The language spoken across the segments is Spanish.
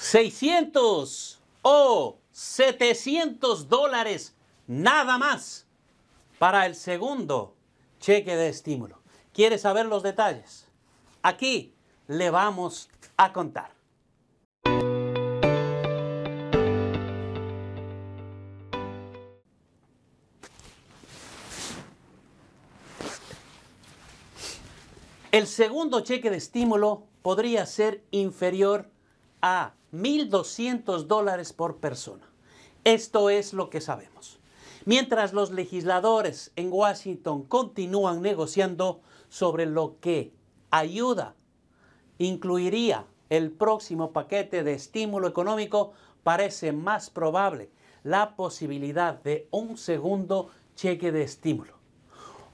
600 o 700 dólares nada más para el segundo cheque de estímulo. ¿Quiere saber los detalles? Aquí le vamos a contar. El segundo cheque de estímulo podría ser inferior a 1.200 dólares por persona. Esto es lo que sabemos. Mientras los legisladores en Washington continúan negociando sobre lo que ayuda incluiría el próximo paquete de estímulo económico, parece más probable la posibilidad de un segundo cheque de estímulo.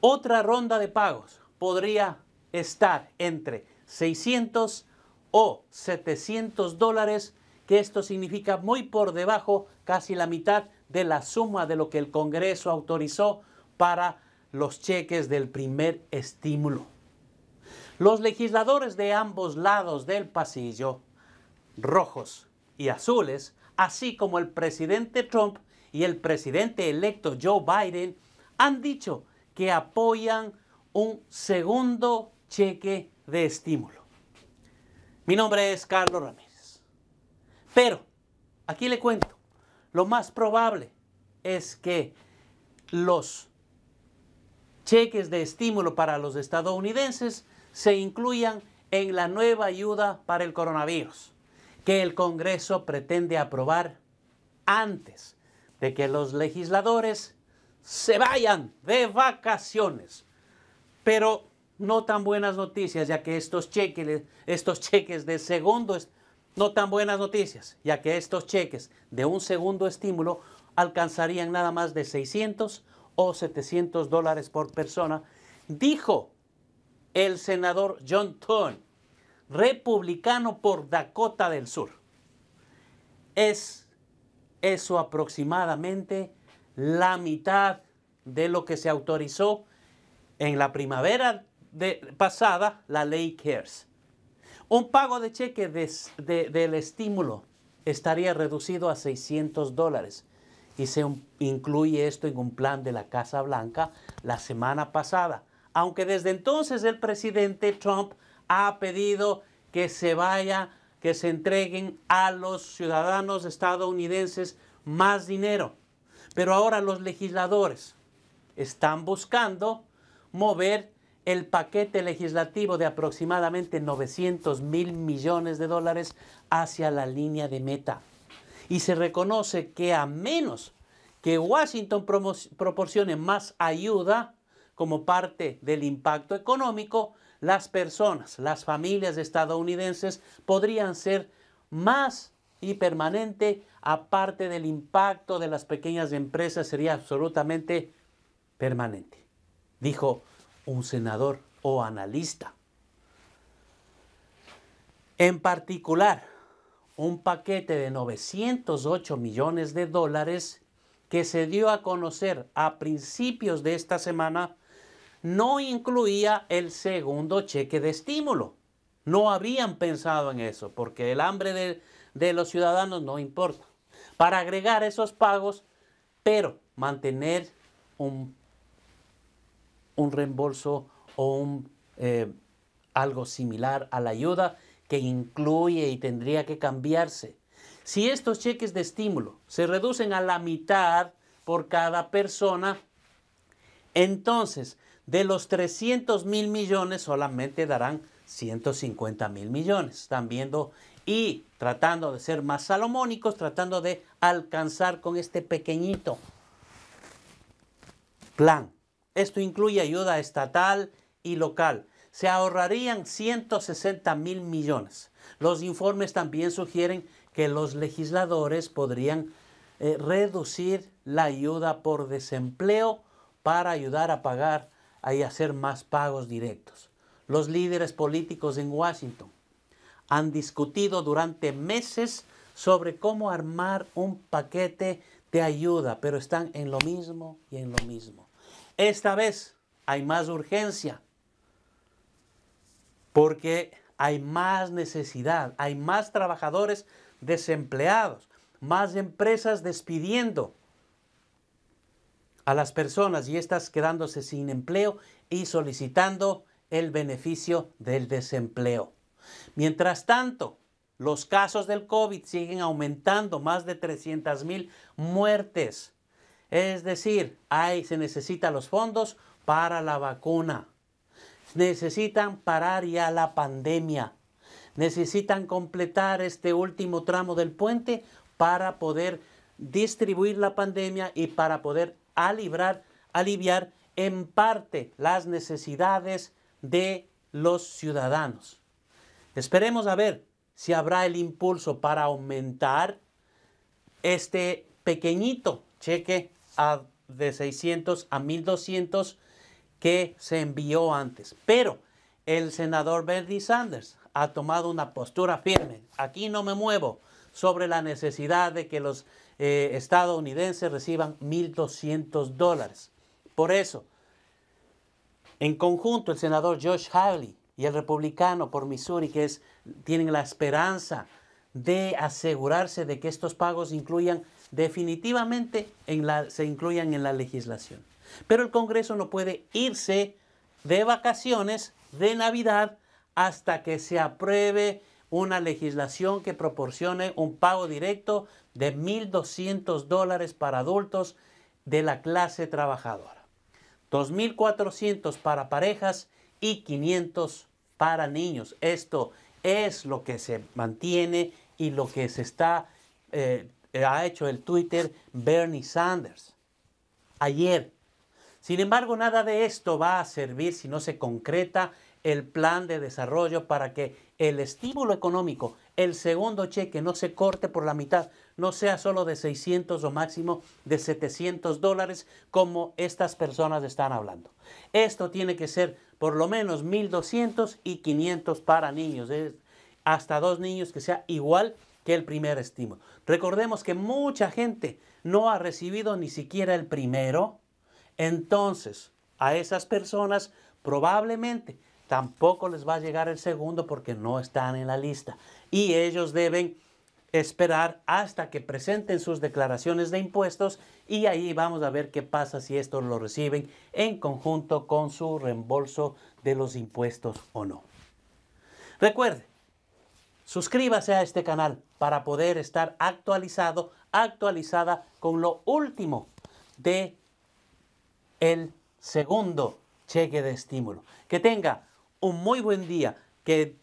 Otra ronda de pagos podría estar entre 600 o 700 dólares, que esto significa muy por debajo, casi la mitad de la suma de lo que el Congreso autorizó para los cheques del primer estímulo. Los legisladores de ambos lados del pasillo, rojos y azules, así como el presidente Trump y el presidente electo Joe Biden, han dicho que apoyan un segundo cheque de estímulo. Mi nombre es Carlos Ramírez. Pero, aquí le cuento, lo más probable es que los cheques de estímulo para los estadounidenses se incluyan en la nueva ayuda para el coronavirus, que el Congreso pretende aprobar antes de que los legisladores se vayan de vacaciones. Pero no tan buenas noticias, ya que estos cheques, de segundo, no tan buenas noticias, ya que estos cheques de un segundo estímulo alcanzarían nada más de 600 o 700 dólares por persona, dijo el senador John Thune, republicano por Dakota del Sur. Es eso aproximadamente la mitad de lo que se autorizó en la primavera pasada, la ley CARES. Un pago de cheque del estímulo estaría reducido a 600 dólares y se incluye esto en un plan de la Casa Blanca la semana pasada. Aunque desde entonces el presidente Trump ha pedido que se vaya, que se entreguen a los ciudadanos estadounidenses más dinero. Pero ahora los legisladores están buscando mover el paquete legislativo de aproximadamente 900 mil millones de dólares hacia la línea de meta. Y se reconoce que a menos que Washington proporcione más ayuda como parte del impacto económico, las personas, las familias estadounidenses podrían ser más y permanente, aparte del impacto de las pequeñas empresas, sería absolutamente permanente. Dijo un senador o analista. En particular, un paquete de 908 millones de dólares que se dio a conocer a principios de esta semana no incluía el segundo cheque de estímulo. No habían pensado en eso, porque el hambre de, de los ciudadanos no importa. Para agregar esos pagos, pero mantener un un reembolso o un, eh, algo similar a la ayuda que incluye y tendría que cambiarse. Si estos cheques de estímulo se reducen a la mitad por cada persona, entonces de los 300 mil millones solamente darán 150 mil millones. Están viendo y tratando de ser más salomónicos, tratando de alcanzar con este pequeñito plan esto incluye ayuda estatal y local. Se ahorrarían 160 mil millones. Los informes también sugieren que los legisladores podrían eh, reducir la ayuda por desempleo para ayudar a pagar y hacer más pagos directos. Los líderes políticos en Washington han discutido durante meses sobre cómo armar un paquete de ayuda, pero están en lo mismo y en lo mismo. Esta vez hay más urgencia porque hay más necesidad, hay más trabajadores desempleados, más empresas despidiendo a las personas y estas quedándose sin empleo y solicitando el beneficio del desempleo. Mientras tanto, los casos del COVID siguen aumentando, más de 300 mil muertes es decir, ahí se necesitan los fondos para la vacuna. Necesitan parar ya la pandemia. Necesitan completar este último tramo del puente para poder distribuir la pandemia y para poder alibrar, aliviar en parte las necesidades de los ciudadanos. Esperemos a ver si habrá el impulso para aumentar este pequeñito cheque de 600 a 1200 que se envió antes. Pero el senador Bernie Sanders ha tomado una postura firme. Aquí no me muevo sobre la necesidad de que los eh, estadounidenses reciban 1.200 dólares. Por eso, en conjunto, el senador Josh Hawley y el republicano por Missouri, que es, tienen la esperanza de asegurarse de que estos pagos incluyan definitivamente en la, se incluyan en la legislación. Pero el Congreso no puede irse de vacaciones de Navidad hasta que se apruebe una legislación que proporcione un pago directo de 1.200 dólares para adultos de la clase trabajadora, 2.400 para parejas y 500 para niños. Esto es lo que se mantiene y lo que se está, eh, ha hecho el Twitter Bernie Sanders ayer. Sin embargo, nada de esto va a servir si no se concreta el plan de desarrollo para que el estímulo económico, el segundo cheque, no se corte por la mitad, no sea solo de 600 o máximo de 700 dólares como estas personas están hablando. Esto tiene que ser por lo menos 1.200 y 500 para niños. Es hasta dos niños que sea igual que el primer estímulo. Recordemos que mucha gente no ha recibido ni siquiera el primero, entonces a esas personas probablemente tampoco les va a llegar el segundo porque no están en la lista y ellos deben esperar hasta que presenten sus declaraciones de impuestos y ahí vamos a ver qué pasa si estos lo reciben en conjunto con su reembolso de los impuestos o no. Recuerde, Suscríbase a este canal para poder estar actualizado, actualizada con lo último de el segundo cheque de estímulo. Que tenga un muy buen día, que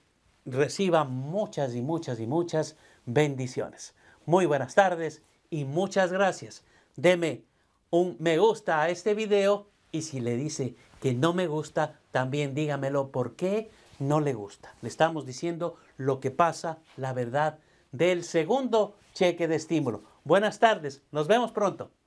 reciba muchas y muchas y muchas bendiciones. Muy buenas tardes y muchas gracias. Deme un me gusta a este video y si le dice que no me gusta, también dígamelo por qué no le gusta. Le estamos diciendo lo que pasa, la verdad del segundo cheque de estímulo. Buenas tardes, nos vemos pronto.